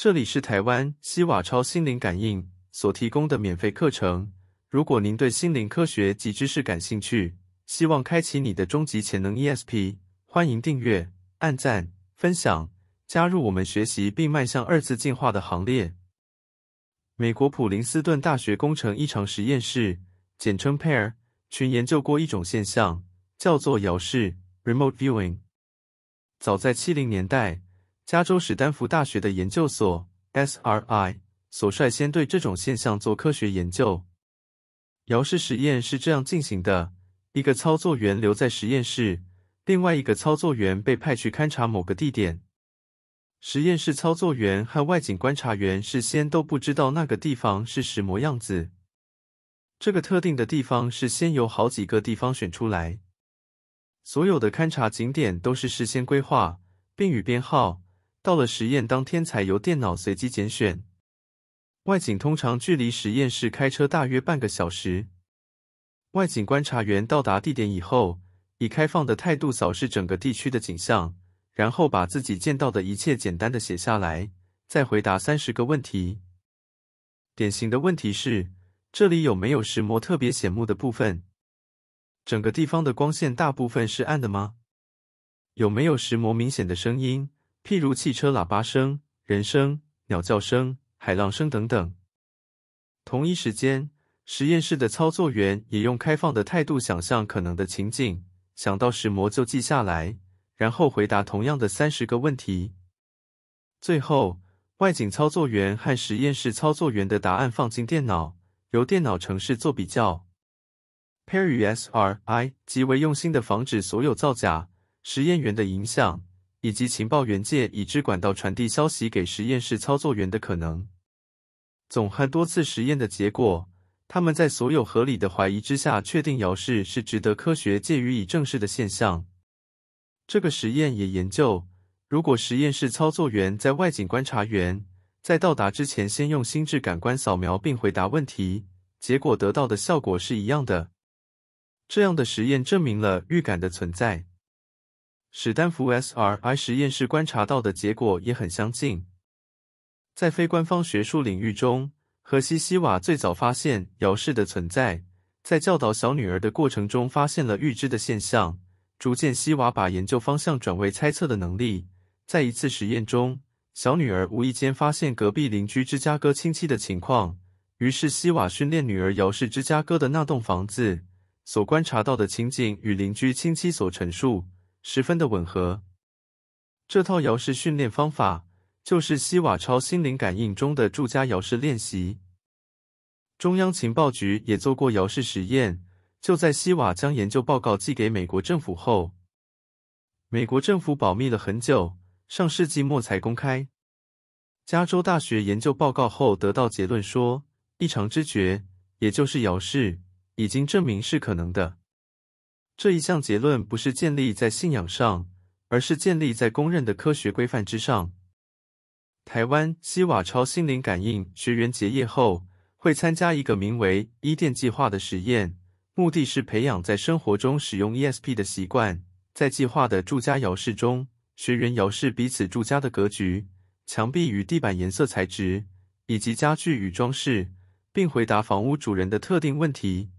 这里是台湾西瓦超心灵感应所提供的免费课程。如果您对心灵科学及知识感兴趣，希望开启你的终极潜能 ESP，欢迎订阅、按赞、分享、加入我们学习并迈向二次进化的行列。美国普林斯顿大学工程异常实验室（简称 p a i r 群研究过一种现象，叫做遥视 （remote viewing）。早在七零年代。加州史丹福大学的研究所 SRI 所率先对这种现象做科学研究。姚氏实验是这样进行的：一个操作员留在实验室，另外一个操作员被派去勘察某个地点。实验室操作员和外景观察员事先都不知道那个地方是什么样子。这个特定的地方是先有好几个地方选出来，所有的勘察景点都是事先规划并与编号。到了实验当天，才由电脑随机拣选外景。通常距离实验室开车大约半个小时。外景观察员到达地点以后，以开放的态度扫视整个地区的景象，然后把自己见到的一切简单的写下来，再回答三十个问题。典型的问题是：这里有没有石磨特别显目的部分？整个地方的光线大部分是暗的吗？有没有石磨明显的声音？譬如汽车喇叭声、人声、鸟叫声、海浪声等等。同一时间，实验室的操作员也用开放的态度想象可能的情景，想到时模就记下来，然后回答同样的三十个问题。最后，外景操作员和实验室操作员的答案放进电脑，由电脑程式做比较。Peri S R I 极为用心的防止所有造假实验员的影响。以及情报员借已知管道传递消息给实验室操作员的可能。总和多次实验的结果，他们在所有合理的怀疑之下，确定姚氏是值得科学借予以正视的现象。这个实验也研究，如果实验室操作员在外景观察员在到达之前先用心智感官扫描并回答问题，结果得到的效果是一样的。这样的实验证明了预感的存在。史丹福 SRI 实验室观察到的结果也很相近。在非官方学术领域中，和西西瓦最早发现姚氏的存在，在教导小女儿的过程中发现了预知的现象。逐渐，西瓦把研究方向转为猜测的能力。在一次实验中，小女儿无意间发现隔壁邻居芝加哥亲戚的情况，于是西瓦训练女儿姚氏芝加哥的那栋房子所观察到的情景与邻居亲戚所陈述。十分的吻合。这套姚氏训练方法就是西瓦超心灵感应中的驻家姚氏练习。中央情报局也做过姚氏实验。就在西瓦将研究报告寄给美国政府后，美国政府保密了很久，上世纪末才公开。加州大学研究报告后得到结论说，异常知觉，也就是姚氏，已经证明是可能的。这一项结论不是建立在信仰上，而是建立在公认的科学规范之上。台湾西瓦超心灵感应学员结业后，会参加一个名为“伊甸计划”的实验，目的是培养在生活中使用 ESP 的习惯。在计划的住家遥视中，学员遥视彼此住家的格局、墙壁与地板颜色材质，以及家具与装饰，并回答房屋主人的特定问题。